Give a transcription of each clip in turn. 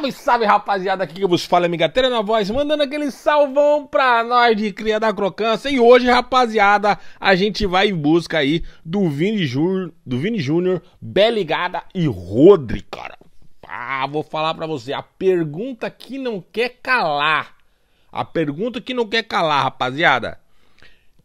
Salve, salve rapaziada, aqui que vos fala amigateira é na voz, mandando aquele salvão pra nós de Cria da Crocância. E hoje, rapaziada, a gente vai em busca aí do Vini Júnior, do Vini Júnior, Beligada e Rodri, cara. Ah, vou falar pra você, a pergunta que não quer calar. A pergunta que não quer calar, rapaziada.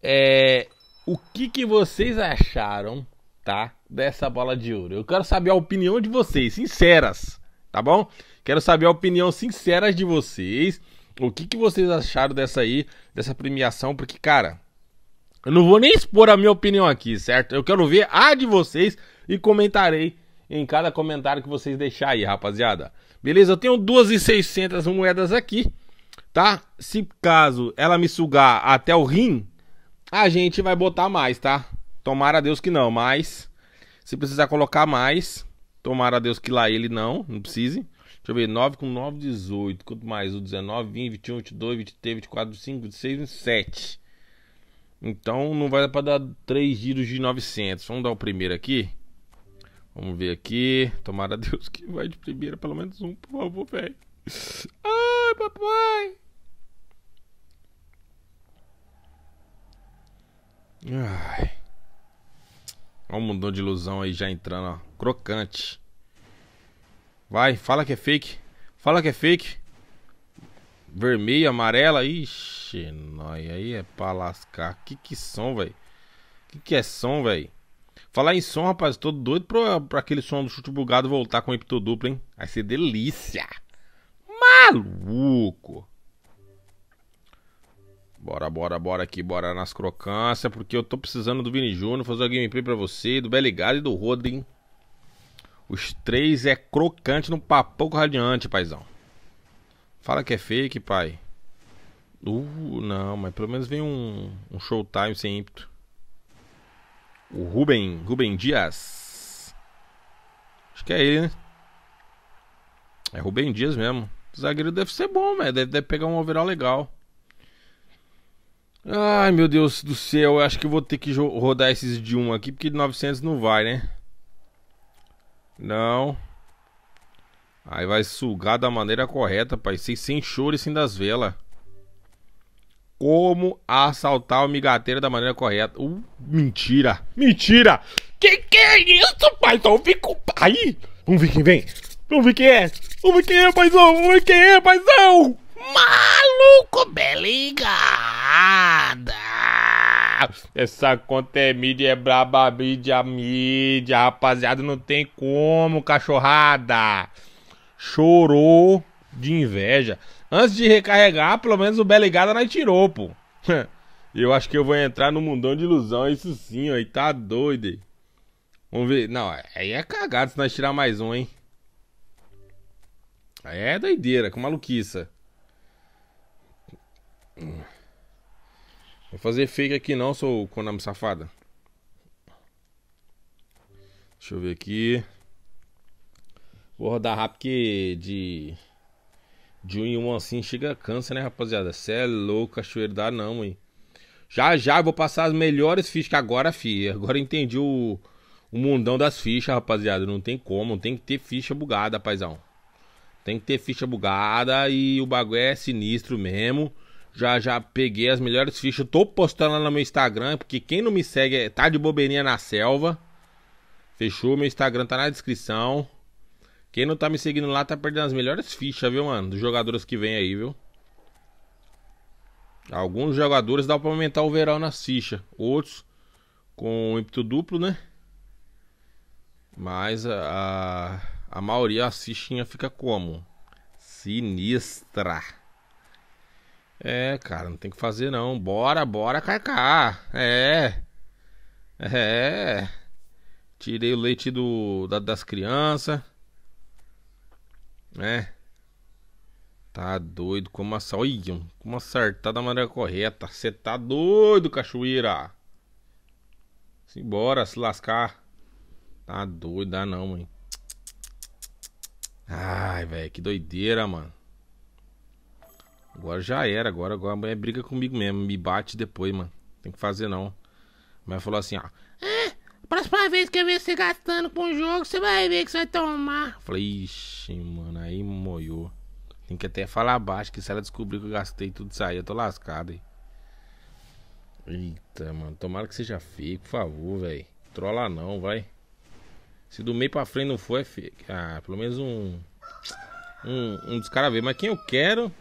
É, o que que vocês acharam, tá, dessa bola de ouro? Eu quero saber a opinião de vocês, sinceras, tá bom? Quero saber a opinião sincera de vocês. O que, que vocês acharam dessa aí, dessa premiação? Porque, cara, eu não vou nem expor a minha opinião aqui, certo? Eu quero ver a de vocês e comentarei em cada comentário que vocês deixarem, aí, rapaziada. Beleza? Eu tenho 2.600 moedas aqui, tá? Se caso ela me sugar até o rim, a gente vai botar mais, tá? Tomara a Deus que não, mas se precisar colocar mais, tomara a Deus que lá ele não, não precise. Deixa eu ver, 9 com 9, 18. Quanto mais? O 19, 20, 21, 22, 23, 24, 25, 26, 27. Então não vai dar pra dar 3 giros de 900. Vamos dar o primeiro aqui. Vamos ver aqui. Tomara a Deus que vai de primeira, pelo menos um, por favor, velho. Ai, papai! Ai. Olha um mundão de ilusão aí já entrando, ó. Crocante. Vai, fala que é fake. Fala que é fake. Vermelho, amarela. Ixi, nóia. Aí é pra lascar. Que que som, velho? Que que é som, velho? Falar em som, rapaz. Tô doido pra, pra aquele som do chute bugado voltar com o duplo, hein? Vai ser delícia. Maluco. Bora, bora, bora aqui, bora nas crocâncias, porque eu tô precisando do Vini Júnior fazer uma gameplay pra você, do Beligado e do Rodin. Os três é crocante no papoco radiante, paizão. Fala que é fake, pai. Uh, não, mas pelo menos vem um, um showtime sem ímpeto. O Ruben, Ruben Dias. Acho que é ele, né? É Ruben Dias mesmo. O zagueiro deve ser bom, né? Deve, deve pegar um overall legal. Ai, meu Deus do céu. Eu acho que vou ter que rodar esses de um aqui, porque de 900 não vai, né? Não. Aí vai sugar da maneira correta, pai. Sem, sem choro e sem das velas. Como assaltar o migateiro da maneira correta. Uh, mentira! Mentira! Que que é isso, pai? Então fico. Aí! Vamos ver quem vem! Vamos ver quem é! Vamos ver quem é, paizão! Vamos ver quem é, paizão! Maluco, beligada! Essa conta é mídia, é braba mídia, mídia. Rapaziada, não tem como, cachorrada. Chorou de inveja. Antes de recarregar, pelo menos o Bela Ligada nós tirou, pô. Eu acho que eu vou entrar no mundão de ilusão, isso sim, ó. E tá doido, hein? Vamos ver. Não, aí é cagado se nós tirar mais um, hein? Aí é doideira, que maluquice. Hum. Vou fazer fake aqui não, sou Konami safada. Deixa eu ver aqui. Vou rodar rápido que de... De um em um assim chega câncer, né, rapaziada? Cê é louco, cachoeiro dá não, hein? Já já eu vou passar as melhores fichas que agora, fi. Agora entendi o, o mundão das fichas, rapaziada. Não tem como, tem que ter ficha bugada, paizão. Tem que ter ficha bugada e o bagulho é sinistro mesmo já já peguei as melhores fichas, tô postando lá no meu Instagram, porque quem não me segue é, tá de bobeirinha na selva. Fechou, meu Instagram tá na descrição. Quem não tá me seguindo lá tá perdendo as melhores fichas, viu, mano? Dos jogadores que vem aí, viu? Alguns jogadores dá pra aumentar o verão nas fichas. Outros com ímpeto duplo, né? Mas a, a, a maioria, a fichinha fica como? Sinistra. É, cara, não tem que fazer não. Bora, bora, Cacá. É. É. Tirei o leite do da, das crianças. Né? Tá doido, como uma olha, como acertar da maneira correta. Você tá doido, cachoeira. Simbora, se lascar. Tá doido, dá não, mãe. Ai, velho, que doideira, mano. Agora já era, agora, agora a mulher briga comigo mesmo, me bate depois, mano. Tem que fazer não. Mas falou assim, ó. É, a próxima vez que eu ver você gastando com o jogo, você vai ver que você vai tomar. Falei, ixi, mano, aí moiou. Tem que até falar baixo, que se ela descobrir que eu gastei tudo isso aí, eu tô lascado, hein. Eita, mano, tomara que seja feio, por favor, velho. Trola não, vai. Se do meio pra frente não for, é feio. Ah, pelo menos um... Um, um dos caras ver. Mas quem eu quero...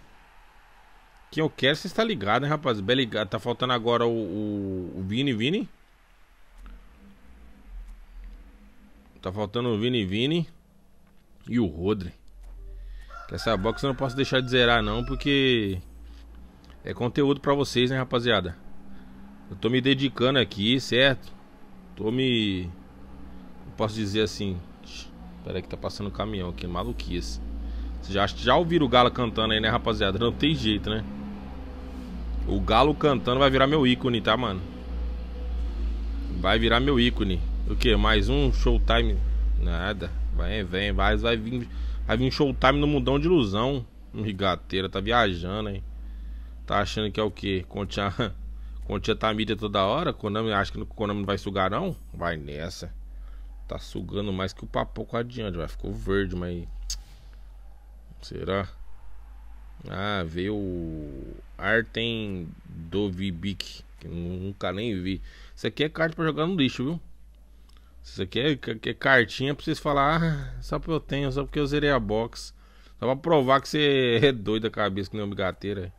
Quem eu quero Cass, está ligado, hein, rapaz? Bem ligado. Tá faltando agora o, o, o Vini Vini. Tá faltando o Vini Vini e o Rodri. Essa box eu não posso deixar de zerar não, porque é conteúdo para vocês, né, rapaziada? Eu tô me dedicando aqui, certo? Tô me posso dizer assim, Pera que tá passando o caminhão aqui, maluquice. Vocês já, já ouviram o Gala cantando aí, né, rapaziada? Não tem jeito, né? O galo cantando vai virar meu ícone, tá, mano? Vai virar meu ícone. O que? Mais um showtime? Nada. Vai, vem, vai, vai vir. Vai vir showtime no mundão de ilusão. Rigateira, tá viajando, hein? Tá achando que é o quê? Continha, continha tá mídia toda hora? Konami acha que o Konami não vai sugar, não? Vai nessa. Tá sugando mais que o papo adiante, vai. Ficou verde, mas. Será? Ah, veio o Artem Dovibik, que nunca nem vi. Isso aqui é carta para jogar no lixo, viu? Isso aqui é, é cartinha para vocês falar, ah, só porque eu tenho, só porque eu zerei a box. Só para provar que você é doido da cabeça que nem uma gateira.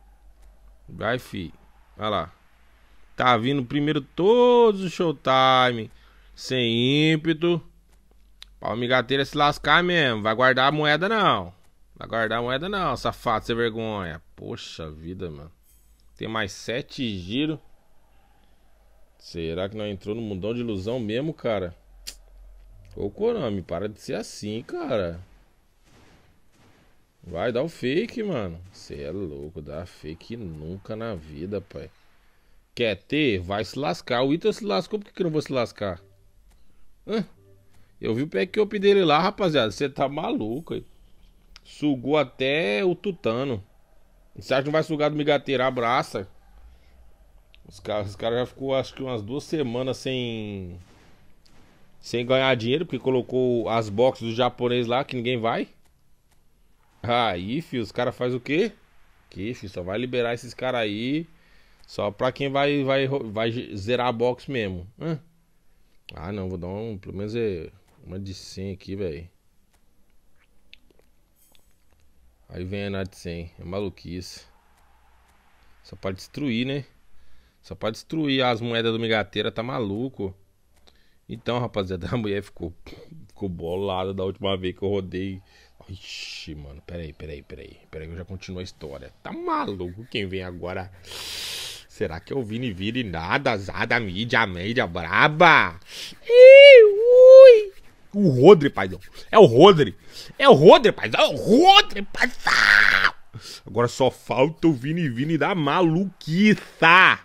Vai, fi. Olha lá. Tá vindo primeiro todos os showtime. Sem ímpeto. Palmigateira se lascar mesmo. Vai guardar a moeda não. Vai guardar a moeda não, safado, sem vergonha. Poxa vida, mano. Tem mais sete giros. Será que não entrou no mundão de ilusão mesmo, cara? Ô, Konami, para de ser assim, cara. Vai dar o fake, mano. Você é louco, dá fake nunca na vida, pai. Quer ter? Vai se lascar. O Ita se lascou, por que, que não vou se lascar? Hã? Eu vi o pack up dele lá, rapaziada. Você tá maluco aí. Sugou até o tutano. Você acha que não vai sugar do migateiro? Abraça. Os caras, os já ficou acho que umas duas semanas sem sem ganhar dinheiro, porque colocou as boxes do japonês lá que ninguém vai. Aí, filho, os caras faz o quê? Que, filho, só vai liberar esses caras aí só pra quem vai, vai, vai zerar a box mesmo. Hã? Ah, não, vou dar um, pelo menos é uma de 100 aqui, velho. Aí vem a 100. é maluquice. Só pra destruir, né? Só pra destruir as moedas do migateira, tá maluco. Então, rapaziada, a mulher ficou, ficou bolada da última vez que eu rodei. Ixi, mano, peraí, peraí, peraí. Peraí, eu já continuo a história. Tá maluco quem vem agora? Será que eu é o Vini vire nada? Zada, mídia, média, braba? O Rodri, paizão. É o Rodri. É o Rodri, paizão. É o Rodri, paizão. Agora só falta o Vini Vini da maluquiça.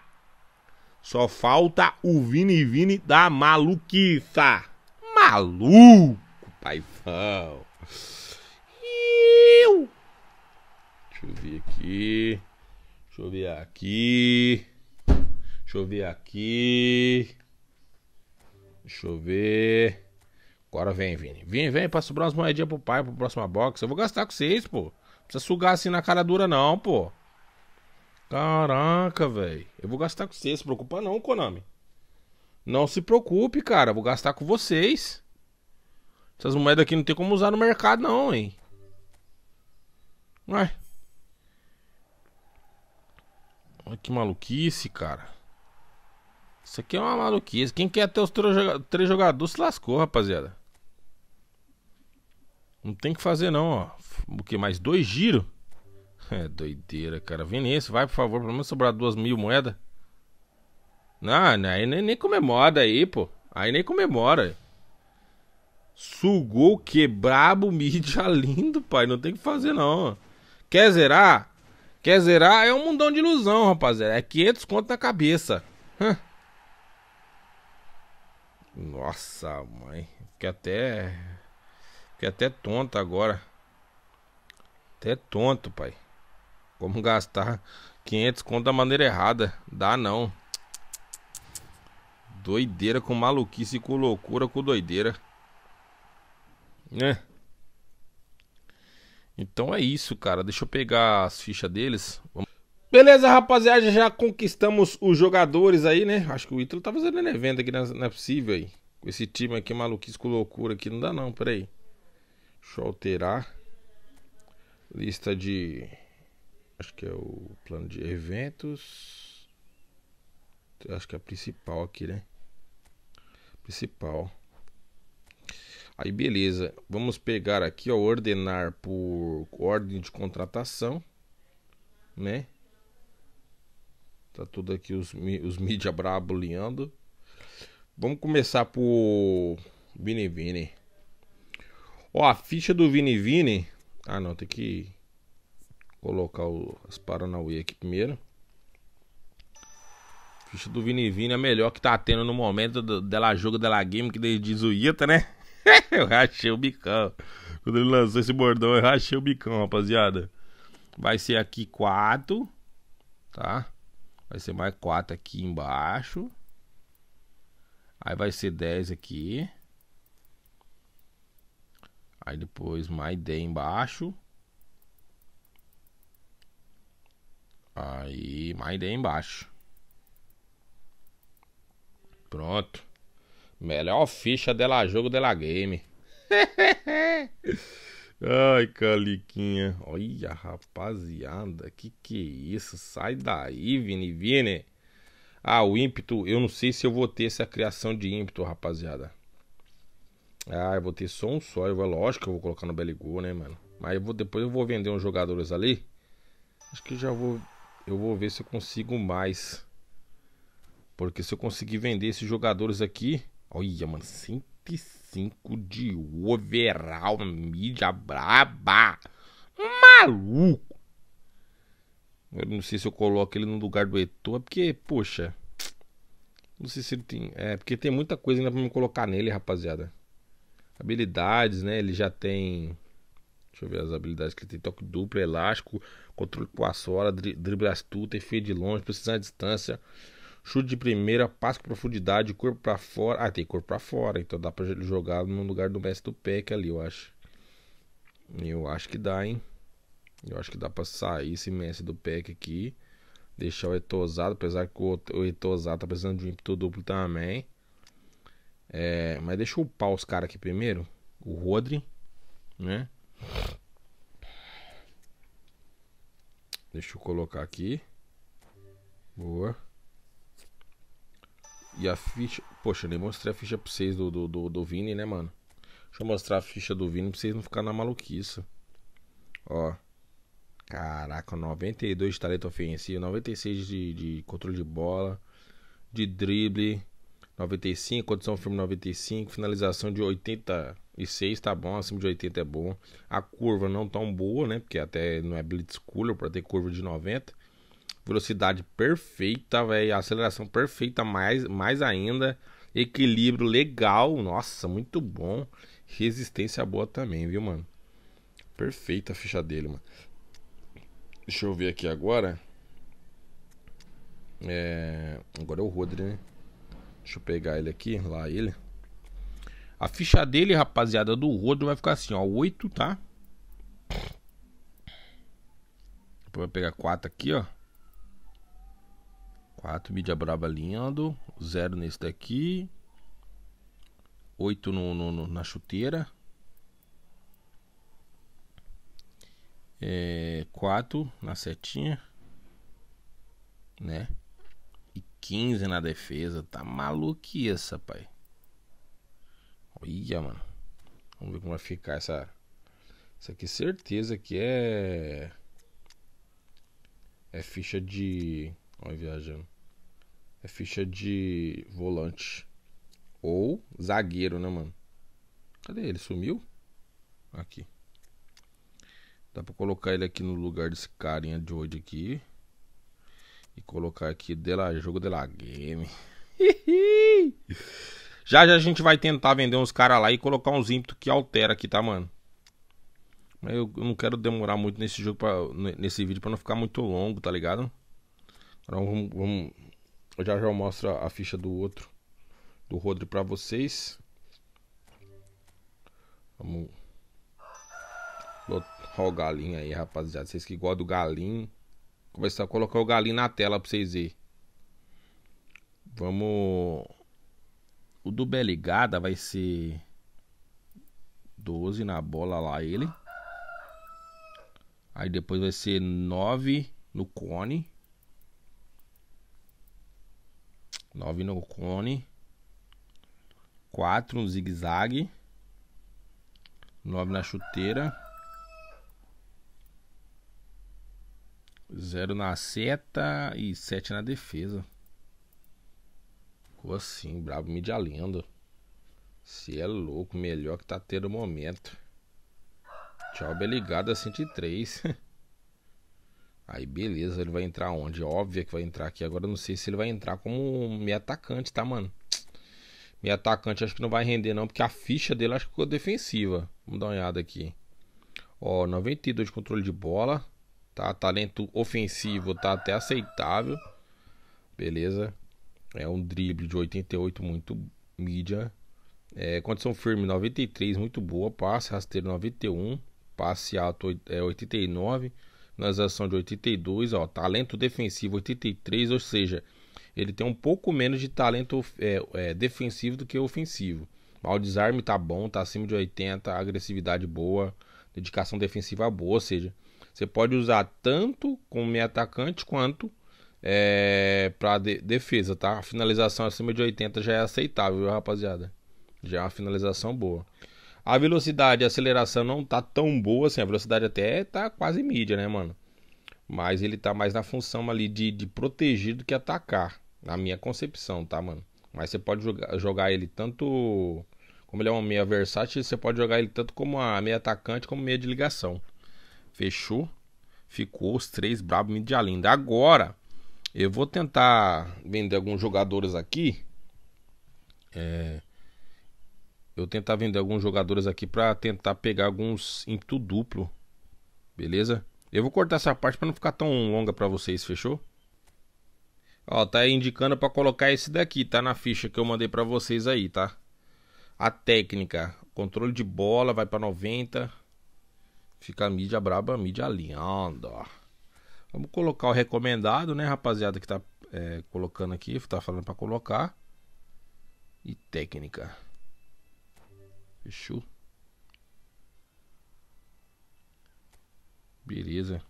Só falta o Vini Vini da maluquiça. Maluco, paizão. Eu. Deixa eu ver aqui. Deixa eu ver aqui. Deixa eu ver aqui. Deixa eu ver. Agora vem, Vini. Vini, vem pra sobrar umas moedinhas pro pai, pro próxima box. Eu vou gastar com vocês, pô. Não precisa sugar assim na cara dura, não, pô. Caraca, velho. Eu vou gastar com vocês. Se preocupa não, Konami. Não se preocupe, cara. Eu vou gastar com vocês. Essas moedas aqui não tem como usar no mercado, não, hein. Ué. Olha que maluquice, cara. Isso aqui é uma maluquice. Quem quer ter os três jogadores se lascou, rapaziada. Não tem que fazer não, ó. O que mais dois giros? É doideira, cara. Vinícius, vai por favor, pelo menos sobrar duas mil moedas. Não, aí nem, nem comemora aí, pô. Aí nem comemora. Sugou que brabo, mídia lindo, pai. Não tem que fazer não. Quer zerar? Quer zerar? É um mundão de ilusão, rapaziada. É 500 conto na cabeça. Hã. Nossa, mãe. Fiquei até Fiquei até tonto agora. Até tonto, pai. Como gastar 500 conto da maneira errada? Dá não. Doideira com maluquice, com loucura, com doideira. Né? Então é isso, cara. Deixa eu pegar as fichas deles. Vamos... Beleza, rapaziada, já conquistamos os jogadores aí, né? Acho que o Ítalo tá fazendo evento aqui, né? não é possível aí. Com esse time aqui maluquice com loucura aqui, não dá não, peraí. Deixa eu alterar. Lista de. Acho que é o plano de eventos. Acho que é a principal aqui, né? Principal. Aí beleza. Vamos pegar aqui, ó. Ordenar por ordem de contratação. Né? Tá tudo aqui os, os mídia brabo liando. Vamos começar por Vini Vini. Ó, a ficha do Vini Vini. Ah, não, tem que colocar o, as Paranauê aqui primeiro. Ficha do Vini Vini é a melhor que tá tendo no momento do, dela jogo dela game que desde Zuíta, né? eu rachei o bicão. Quando ele lançou esse bordão, eu rachei o bicão, rapaziada. Vai ser aqui 4, tá? Vai ser mais 4 aqui embaixo. Aí vai ser 10 aqui. Aí depois My Day embaixo. Aí My Day embaixo. Pronto. Melhor ficha dela jogo dela game. Ai, Caliquinha. Olha, rapaziada. Que que é isso? Sai daí, Vini, Vini. Ah, o ímpeto. Eu não sei se eu vou ter essa criação de ímpeto, rapaziada. Ah, eu vou ter só um só. Eu lógico que eu vou colocar no Beligol, né, mano? Mas eu vou, depois eu vou vender uns jogadores ali. Acho que já vou. Eu vou ver se eu consigo mais. Porque se eu conseguir vender esses jogadores aqui. Olha, mano, 105 de overall. Mídia braba. Maluco. Eu não sei se eu coloco ele no lugar do Eto'o. É porque, poxa. Não sei se ele tem. É, porque tem muita coisa ainda pra me colocar nele, rapaziada. Habilidades, né? Ele já tem. Deixa eu ver as habilidades que ele tem: toque duplo, elástico, controle com a sola, dri drible astuto, efeito de longe, precisão de distância, chute de primeira, passo com profundidade, corpo para fora. Ah, tem corpo para fora, então dá para jogar no lugar do mestre do pack ali, eu acho. Eu acho que dá, hein? Eu acho que dá para sair esse mestre do pack aqui. Deixar o Etosado, apesar que o Etosado tá precisando de um ímpeto duplo também. É, mas deixa eu upar os caras aqui primeiro. O Rodri, né? Deixa eu colocar aqui. Boa. E a ficha. Poxa, eu nem mostrei a ficha pra vocês do, do, do, do Vini, né, mano? Deixa eu mostrar a ficha do Vini pra vocês não ficarem na maluquice. Ó. Caraca, 92 de talento ofensivo, 96 de, de controle de bola, de drible, 95, condição firme 95, finalização de 86, tá bom, acima de 80 é bom. A curva não tão boa, né? Porque até não é blitz cooler para ter curva de 90. Velocidade perfeita, velho, aceleração perfeita mais mais ainda. Equilíbrio legal, nossa, muito bom. Resistência boa também, viu, mano? Perfeita a ficha dele, mano. Deixa eu ver aqui agora. É... Agora é o Rodri, né? Deixa eu pegar ele aqui, lá ele. A ficha dele, rapaziada, do Rodo vai ficar assim, ó, 8, tá? Depois vai pegar 4 aqui, ó. 4, mídia braba lindo. 0 nesse daqui. 8 no, no, no, na chuteira. É, na setinha. Né? 15 na defesa. Tá maluquiça, pai. Olha, mano. Vamos ver como vai ficar essa. Isso aqui, certeza que é. É ficha de. Olha, viajando. É ficha de volante. Ou zagueiro, né, mano? Cadê ele? Sumiu? Aqui. Dá pra colocar ele aqui no lugar desse carinha de hoje aqui e colocar aqui Dela Jogo Dela Game. já já a gente vai tentar vender uns caras lá e colocar uns ímpetos que altera aqui, tá, mano? Mas eu, eu não quero demorar muito nesse jogo, nesse vídeo, pra não ficar muito longo, tá ligado? Agora vamos, vamos... Eu já já eu mostro a ficha do outro, do Rodri pra vocês. Vamos... Rolar o galinho aí, rapaziada. Vocês que gostam do galinho começar a colocar o galinho na tela pra vocês verem. Vamos. O do Beligada vai ser 12 na bola lá ele. Aí depois vai ser 9 no cone. 9 no cone. 4 no zigue-zague. 9 na chuteira. Zero na seta e sete na defesa. Ficou assim, brabo mídia lenda. Se é louco, melhor que tá tendo o momento. Tchau, ligado, a 103. Aí beleza, ele vai entrar onde? Óbvio que vai entrar aqui. Agora eu não sei se ele vai entrar como meio atacante, tá, mano? Meio atacante acho que não vai render não, porque a ficha dele acho que ficou defensiva. Vamos dar uma olhada aqui. Ó, 92 de controle de bola tá? Talento ofensivo tá até aceitável, beleza? É um drible de 88, muito mídia. É, condição firme 93, muito boa. Passe rasteiro 91, passe alto é, 89, finalização de 82, ó, talento defensivo 83, ou seja, ele tem um pouco menos de talento é, é, defensivo do que ofensivo. Mal desarme tá bom, tá acima de 80, agressividade boa, dedicação defensiva boa, ou seja, você pode usar tanto como meio atacante quanto é, para de defesa, tá? A finalização acima de 80 já é aceitável, viu, rapaziada. Já é uma finalização boa. A velocidade e aceleração não tá tão boa assim. A velocidade até tá quase mídia, né, mano? Mas ele tá mais na função ali de, de proteger do que atacar. Na minha concepção, tá, mano? Mas você pode jogar, jogar ele tanto. Como ele é uma meia versátil, você pode jogar ele tanto como a meia atacante como meia de ligação. Fechou? Ficou os três brabo de linda. Agora, eu vou tentar vender alguns jogadores aqui. É, eu tentar vender alguns jogadores aqui para tentar pegar alguns ímpeto duplo. Beleza? Eu vou cortar essa parte para não ficar tão longa para vocês, fechou? Ó, tá indicando para colocar esse daqui, tá na ficha que eu mandei para vocês aí, tá? A técnica, controle de bola vai para 90, Fica a mídia braba, a mídia linda. Vamos colocar o recomendado, né, rapaziada, que tá é, colocando aqui, tá falando para colocar. E técnica. Fechou? Beleza.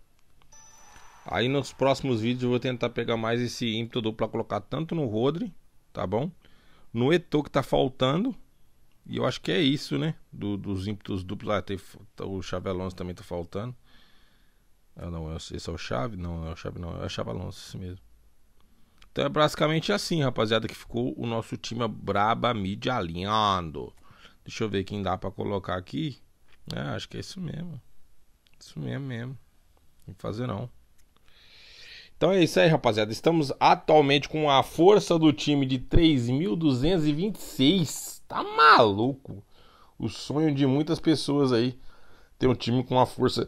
Aí nos próximos vídeos eu vou tentar pegar mais esse ímpeto para colocar tanto no Rodri, tá bom? No Eto que tá faltando e eu acho que é isso, né? Do, dos ímpetos duplos. Ah, tem, tá, o Chave Alonso também tá faltando. Ah, não, esse é o Chave? Não, é o Chave, não. É o Chave Alonso, esse mesmo. Então é basicamente assim, rapaziada, que ficou o nosso time braba mídia alinhando. Deixa eu ver quem dá para colocar aqui. É, acho que é isso mesmo. Isso mesmo mesmo. Não fazer não. Então é isso aí, rapaziada. Estamos atualmente com a força do time de 3.226 Tá maluco? O sonho de muitas pessoas aí ter um time com uma força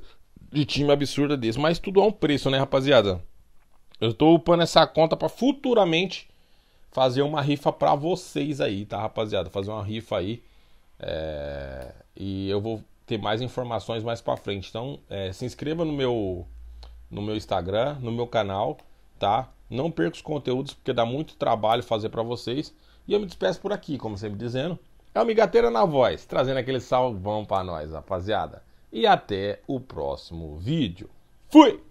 de time absurda desse. Mas tudo há um preço, né, rapaziada? Eu tô upando essa conta para futuramente fazer uma rifa para vocês aí, tá, rapaziada? Fazer uma rifa aí. É... E eu vou ter mais informações mais para frente. Então, é, se inscreva no meu, no meu Instagram, no meu canal, tá? Não perca os conteúdos, porque dá muito trabalho fazer para vocês. E eu me despeço por aqui, como sempre dizendo. É o Migateira na Voz, trazendo aquele salvão para nós, rapaziada. E até o próximo vídeo. Fui!